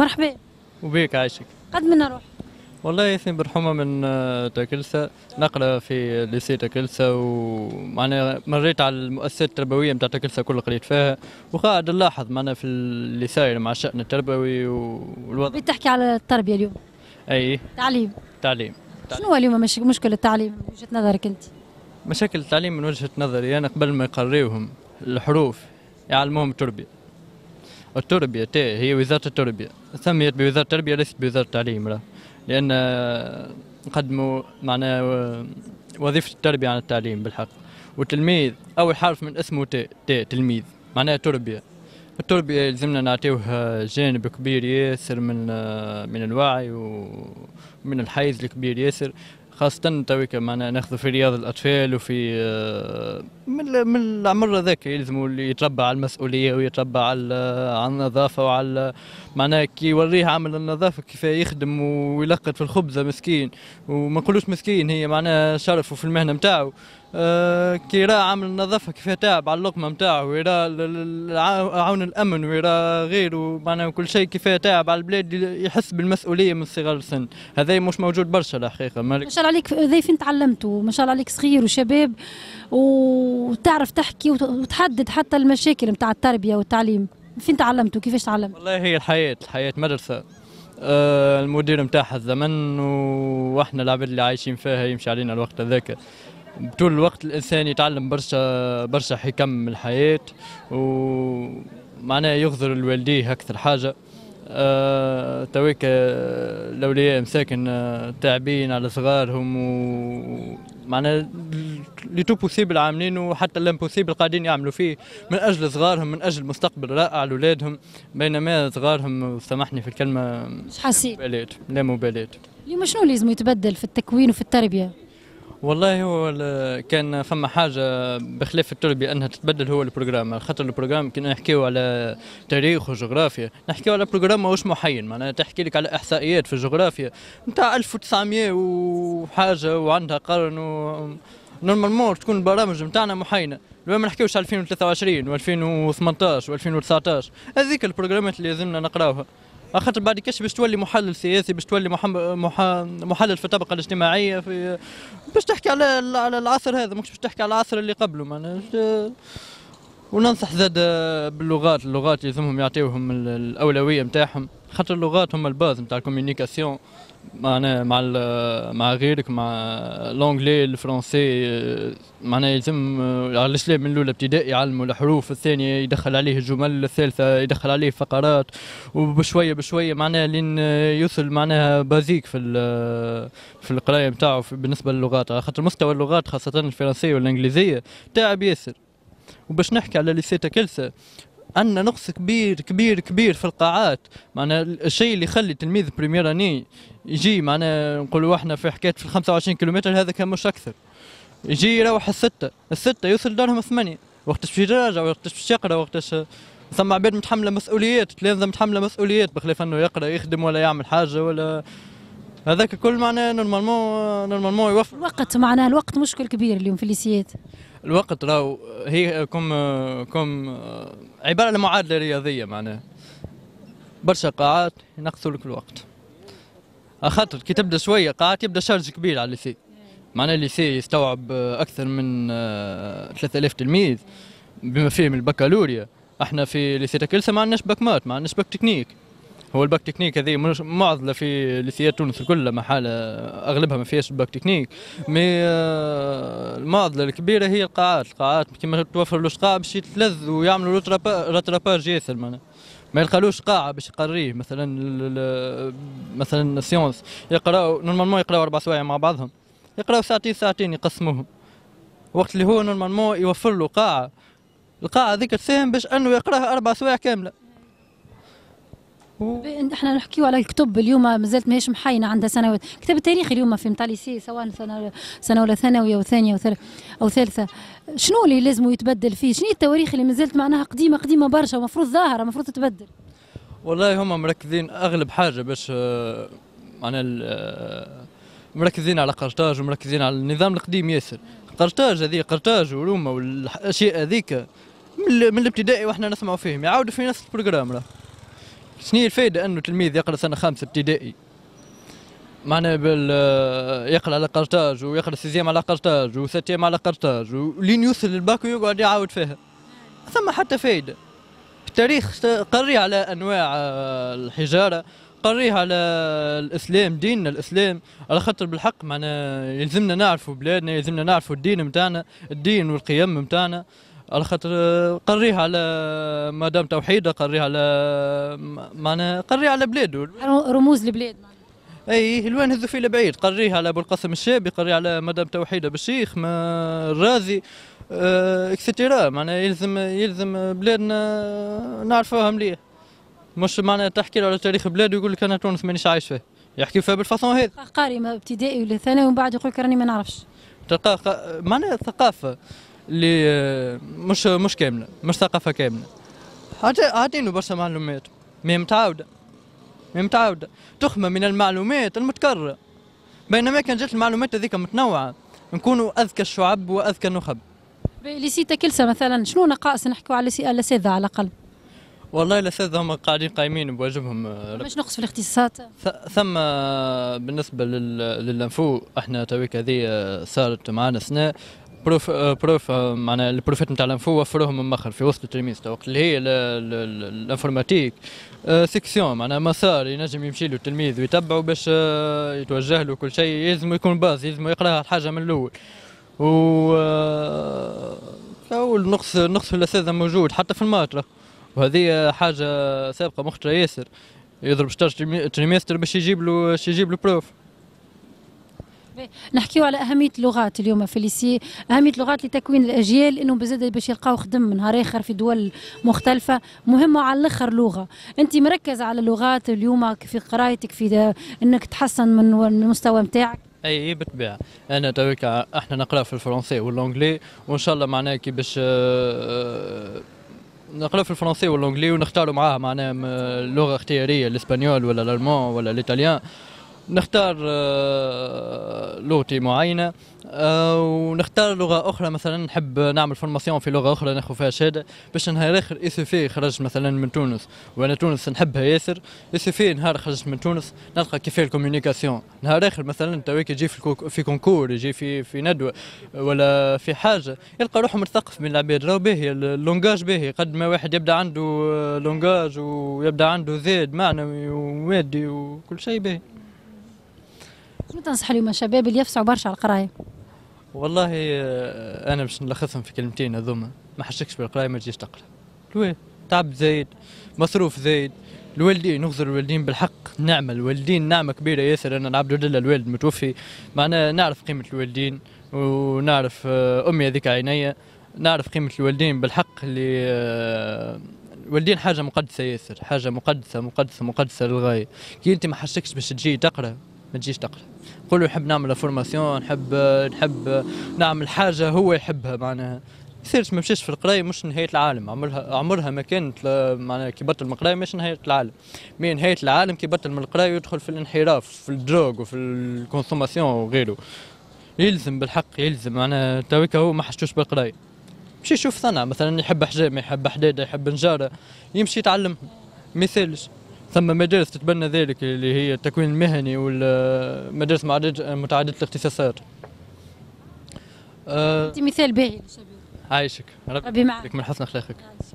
مرحبا وبيك عايشك قد من نروح والله ياسين برحومة من آه، تاكلسة نقرا في ليسي تاكلسة ومعناها مريت على المؤسسات التربوية متاع تاكلسة كل قريت فيها وقاعد نلاحظ معناها في اللي صاير مع الشأن التربوي والوضع بتحكي على التربية اليوم أي تعليم تعليم, تعليم. شنو اليوم مش مشكل التعليم من وجهة نظرك أنت؟ مشاكل التعليم من وجهة نظري أنا قبل ما يقريوهم الحروف يعلموهم التربية التربية تي هي وزارة التربية سميت بوزارة التربية ليست بوزارة التعليم راه لأن نقدموا معنا وظيفة التربية عن التعليم بالحق والتلميذ أول حرف من اسمه تي, تي تلميذ معناها تربية التربية يلزمنا نعطيوها جانب كبير ياسر من من الوعي ومن الحيز الكبير ياسر خاصة تويكا معناها ناخذ في رياض الأطفال وفي من من العمر هذاك اللي يتربى على المسؤوليه ويتربى على على النظافه وعلى معناها كي يوريه عامل النظافه كيف يخدم ويلقط في الخبزه مسكين وما نقولوش مسكين هي معناها شرفه في المهنه نتاعو آه، كي راه عامل النظافه كيف تعب على اللقمه نتاعو ويرى عون الامن ويرى غيره معناها كل شيء كيف تعب على البلاد يحس بالمسؤوليه من صغر السن هذا مش موجود برشا الحقيقه ما شاء الله عليك ضيف تعلمته ما شاء الله عليك صغير وشباب و وتعرف تحكي وتحدد حتى المشاكل نتاع التربيه والتعليم فين تعلمتوا كيفاش تعلمت والله هي الحياه الحياه مدرسه آه المدير نتاعها الزمن واحنا العباد اللي عايشين فيها يمشي علينا الوقت هذاك طول الوقت الانسان يتعلم برشا برشا حكم من الحياه ومعناها يغذر الوالديه اكثر حاجه آه، تويك الاولياء آه، مساكن آه، تعبين على صغارهم و معناها لي تو بوسيبل عاملين وحتى الامبوسيبل قاعدين يعملوا فيه من اجل صغارهم من اجل مستقبل رائع لاولادهم بينما صغارهم سامحني في الكلمه مش حاسين لا مبالاه اليوم شنو لازم يتبدل في التكوين وفي التربيه؟ والله هو كان فما حاجه بخلاف التربيه انها تتبدل هو البروجرام خاطر البروجرام كنا نحكيو على تاريخ وجغرافيا نحكيو على بروجرام ماهوش محين معناها تحكي لك على احصائيات في الجغرافيا نتاع 1900 وحاجه وعندها قرن و نورمالمون تكون البرامج نتاعنا محينة لو ما نحكيوش على 2023 و2018 و2019 هذيك البروجرامات اللي لازمنا نقراوها خاطر بعد كاش باش تولي محلل سياسي باش تولي محلل في الطبقه الاجتماعيه في باش تحكي على العصر هذا مش باش تحكي على العصر اللي قبله معناها وننصح زاد باللغات اللغات يلزمهم يعطيوهم الاولويه نتاعهم خاطر اللغات هما الباز نتاع الكوميونيكاسيون معناها مع مع غيرك مع لونجلي الفرنسي معناها يلزم على الاسلام من الاولى ابتدائي يعلموا الحروف الثانيه يدخل عليه الجمل الثالثه يدخل عليه فقرات وبشويه بشويه معناها لين يوصل معناها بازيك في في القرايه نتاعو بالنسبه للغات على خاطر مستوى اللغات خاصه الفرنسيه والانجليزيه تعب ياسر وباش نحكي على ليسيتا كلسة عندنا نقص كبير كبير كبير في القاعات معنا الشيء اللي يخلي تلميذ اني يجي معنا نقولوا احنا في حكايه في 25 كيلومتر هذا كان مش اكثر يجي يروح الستة الستة يوصل دارهم ثمانية وقتاش في يراجع وقتاش باش يقرا وقتاش ثم عباد متحمله مسؤوليات تلامذه متحمله مسؤوليات بخلاف انه يقرا يخدم ولا يعمل حاجه ولا هذاك الكل معناه نورمالمون آه، نورمالمون يوفر الوقت معناه الوقت مشكل كبير اليوم في الليسيات الوقت راهو هي كم كم آه، عباره على معادله رياضيه معناه برشا قاعات ينقصوا لك الوقت خاطر كي تبدا شويه قاعات يبدا شارج كبير على الليسي معناه الليسي يستوعب آه، اكثر من 3000 تلميذ بما فيهم البكالوريا احنا في ليسي تكلسه ما عندناش باك مات ما عندناش باك تكنيك هو الباك تكنيك هذه معضله في ليثيات تونس ما محالة اغلبها ما فيهاش الباك تكنيك مي آه، المعضله الكبيره هي القاعات القاعات كيما توفرلوش قاعه باش يتلذ ويعملوا راتراباج ياسر معناها ما يلقالوش قاعه باش يقريه مثلا مثلا السيونس يقراو نورمالمون يقراو اربع سوايع مع بعضهم يقراو ساعتين ساعتين يقسموهم وقت اللي هو نورمالمون يوفر له قاعه القاعه ذيك تساهم باش انه يقراها اربع سوايع كامله احنا نحكيو على الكتب اليوم مازالت ماهيش محاينه عندها سنوات كتاب التاريخ اليوم في متاع ليسي سواء سنه سنه ولا ثانويه او ثانيه او ثالثه شنو اللي لازم يتبدل فيه شنو التواريخ اللي مازالت معناها قديمه قديمه برشا المفروض ظاهره المفروض تتبدل والله هم مركزين اغلب حاجه باش آه، معناها آه، مركزين على قرطاج ومركزين على النظام القديم ياسر قرطاج هذه قرطاج وروما والاشياء هذيك من الابتدائي واحنا نسمعوا فيهم يعاودوا في نفس البروجرام راه شنو الفائده انه تلميذ يقرا سنه خامسه ابتدائي معنا بال آه، يقرا على قرطاج ويقرا سيزيام على قرطاج وستيام على قرطاج ولين يوصل للباك ويقعد يعاود فيها ثم حتى فائده التاريخ قريه على انواع آه، الحجاره قريه على الاسلام ديننا الاسلام على خاطر بالحق معنا يلزمنا نعرفوا بلادنا يلزمنا نعرفوا الدين نتاعنا الدين والقيم نتاعنا على خاطر آه، قريه على مدام توحيده قريه على معنا قريه على بلاده رموز البلاد اي الوان هذو في البعيد قريه على ابو القاسم الشابي قريه على مدام توحيده بالشيخ ما الرازي اكسترا آه، معناها يلزم يلزم بلادنا نعرفوها مليح مش معناها تحكي له على تاريخ بلاده ويقول لك انا تونس مانيش عايش فيه يحكي فيها بالفاسون هذا قاري ابتدائي ولا ثانوي ومن بعد يقول لك راني ما نعرفش تلقاه معناها ثقافه اللي مش مش كامله مش ثقافه كامله عاطينه برشا معلومات مي متعوده مي متعوده تخمه من المعلومات المتكرره بينما كان جات المعلومات هذيك متنوعه نكونوا اذكى الشعب واذكى النخب ليسي تكلسة مثلا شنو نقائص نحكوا على الاساتذه على الاقل والله الاساتذه هم قاعدين قايمين بواجبهم آه، مش نقص في الاختصاصات ثم آه، بالنسبه للانفو احنا تويك هذه آه، صارت معنا سنه بروف آه، بروف آه، معناها البروفات نتاع الانفو وفروهم من مخر في وسط التلميذ وقت اللي هي الانفورماتيك آه، سيكسيون معناها مسار ينجم يمشي له التلميذ ويتبعه باش يتوجه له كل شيء يلزم يكون باز يلزم يقراها الحاجه من الاول و أو النقص النقص في الاساتذه موجود حتى في الماترة وهذه حاجه سابقه مخطره ياسر يضرب 16 تريميستر باش يجيب له باش يجيب له بروف نحكيو على اهميه اللغات اليوم فيليسي اهميه اللغات لتكوين الاجيال انه بزاد باش يلقاو خدم نهار اخر في دول مختلفه مهمه على الاخر لغه انت مركز على اللغات اليوم في قرايتك في انك تحسن من المستوى نتاعك اي بالطبيعه انا تويك احنا نقرا في الفرنسي والانجلي وان شاء الله معناها كي باش آه، آه، نقرا في الفرنسي والانجلي ونختاروا معاه معناها لغه اختياريه الاسبانيول ولا الالمان ولا الايطاليان نختار آه، لغتي معينه آه، ونختار لغه اخرى مثلا نحب نعمل فورماسيون في لغه اخرى ناخذ فيها شهاده باش نهار اخر اي سي في خرجت مثلا من تونس وانا تونس نحبها ياسر اي سي في نهار خرجت من تونس نلقى كيفاه الكوميونيكاسيون نهار اخر مثلا تويك يجي في, في كونكور يجي في في ندوه ولا في حاجه يلقى روحه متثقف من العباد راهو باهي اللونجاج باهي قد ما واحد يبدا عنده لونجاج ويبدا عنده زاد معنوي ومادي وكل شيء باهي شنو تنصح اليوم الشباب اللي يفسعوا برشا على القرايه؟ والله آه، انا باش نلخصهم في كلمتين هذوما ما حشكش بالقرايه ما تجيش تقرا تعب زايد مصروف زايد الوالدين نغزر الوالدين بالحق نعمة الوالدين نعمة كبيرة ياسر أنا العبد لله الوالد متوفي معناها نعرف قيمة الوالدين ونعرف آه، أمي هذيك عينيا نعرف قيمة الوالدين بالحق اللي آه، الوالدين حاجة مقدسة ياسر حاجة مقدسة مقدسة مقدسة للغاية كي أنت ما حشكش باش تجي تقرأ ما تجيش تقرا قولوا نحب نعمل فورماسيون نحب نحب نعمل حاجه هو يحبها معناها يصيرش ما مشيش في القرايه مش نهايه العالم عمرها عمرها ما كانت معناها كي بطل من القرايه مش نهايه العالم مي نهايه العالم كي بطل من القرايه يدخل في الانحراف في الدروغ وفي الكونسوماسيون وغيره يلزم بالحق يلزم معناها تويكا هو ما حشتوش بالقرايه مشي يشوف صنع مثلا يحب حجام يحب حداده يحب نجاره يمشي يتعلم ما يسالش ثم مدارس تتبنى ذلك اللي هي التكوين المهني والمدارس متعددة الاختصاصات آه، أنت مثال باهي للشباب عايشك ربي معك من حسن أخلاقك